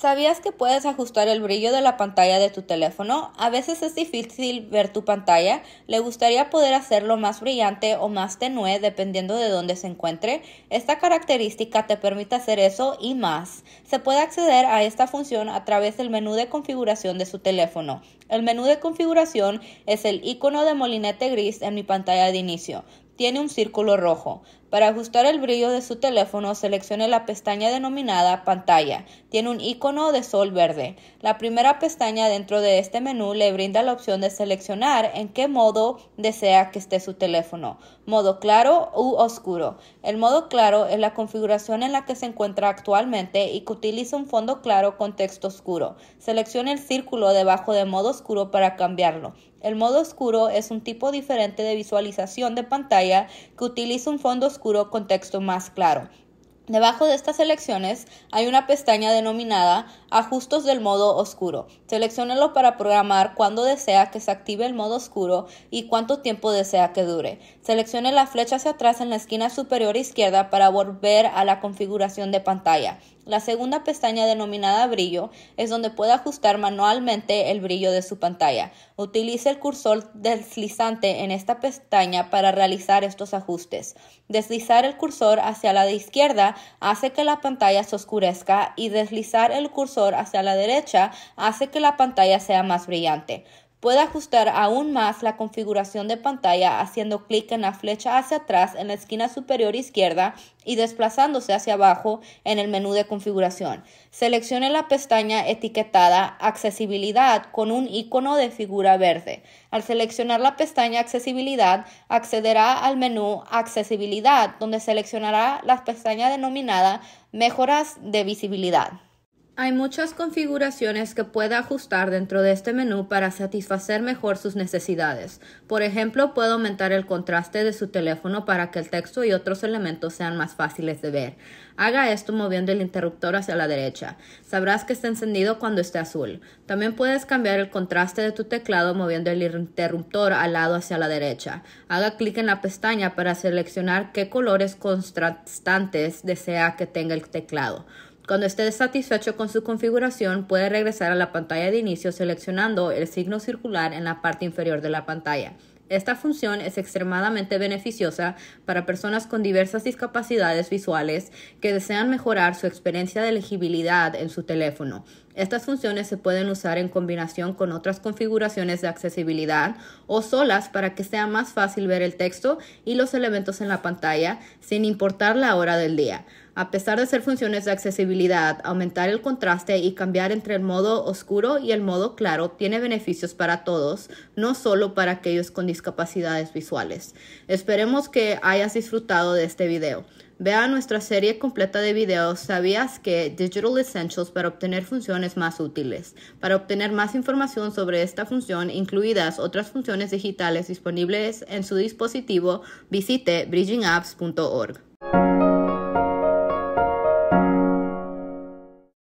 ¿Sabías que puedes ajustar el brillo de la pantalla de tu teléfono? A veces es difícil ver tu pantalla. Le gustaría poder hacerlo más brillante o más tenue dependiendo de dónde se encuentre. Esta característica te permite hacer eso y más. Se puede acceder a esta función a través del menú de configuración de su teléfono. El menú de configuración es el icono de molinete gris en mi pantalla de inicio tiene un círculo rojo. Para ajustar el brillo de su teléfono, seleccione la pestaña denominada Pantalla. Tiene un icono de sol verde. La primera pestaña dentro de este menú le brinda la opción de seleccionar en qué modo desea que esté su teléfono, modo claro u oscuro. El modo claro es la configuración en la que se encuentra actualmente y que utiliza un fondo claro con texto oscuro. Seleccione el círculo debajo de modo oscuro para cambiarlo. El modo oscuro es un tipo diferente de visualización de pantalla que utiliza un fondo oscuro contexto más claro. Debajo de estas selecciones hay una pestaña denominada Ajustos del modo oscuro. Selecciónelo para programar cuándo desea que se active el modo oscuro y cuánto tiempo desea que dure. Seleccione la flecha hacia atrás en la esquina superior izquierda para volver a la configuración de pantalla. La segunda pestaña denominada brillo es donde puede ajustar manualmente el brillo de su pantalla. Utilice el cursor deslizante en esta pestaña para realizar estos ajustes. Deslizar el cursor hacia la izquierda hace que la pantalla se oscurezca y deslizar el cursor hacia la derecha hace que la pantalla sea más brillante. Puede ajustar aún más la configuración de pantalla haciendo clic en la flecha hacia atrás en la esquina superior izquierda y desplazándose hacia abajo en el menú de configuración. Seleccione la pestaña etiquetada Accesibilidad con un icono de figura verde. Al seleccionar la pestaña Accesibilidad, accederá al menú Accesibilidad, donde seleccionará la pestaña denominada Mejoras de visibilidad. Hay muchas configuraciones que puede ajustar dentro de este menú para satisfacer mejor sus necesidades. Por ejemplo, puede aumentar el contraste de su teléfono para que el texto y otros elementos sean más fáciles de ver. Haga esto moviendo el interruptor hacia la derecha. Sabrás que está encendido cuando esté azul. También puedes cambiar el contraste de tu teclado moviendo el interruptor al lado hacia la derecha. Haga clic en la pestaña para seleccionar qué colores contrastantes desea que tenga el teclado. Cuando esté satisfecho con su configuración, puede regresar a la pantalla de inicio seleccionando el signo circular en la parte inferior de la pantalla. Esta función es extremadamente beneficiosa para personas con diversas discapacidades visuales que desean mejorar su experiencia de legibilidad en su teléfono. Estas funciones se pueden usar en combinación con otras configuraciones de accesibilidad o solas para que sea más fácil ver el texto y los elementos en la pantalla sin importar la hora del día. A pesar de ser funciones de accesibilidad, aumentar el contraste y cambiar entre el modo oscuro y el modo claro tiene beneficios para todos, no solo para aquellos con discapacidades visuales. Esperemos que hayas disfrutado de este video. Vea nuestra serie completa de videos ¿Sabías que? Digital Essentials para obtener funciones más útiles. Para obtener más información sobre esta función, incluidas otras funciones digitales disponibles en su dispositivo, visite bridgingapps.org.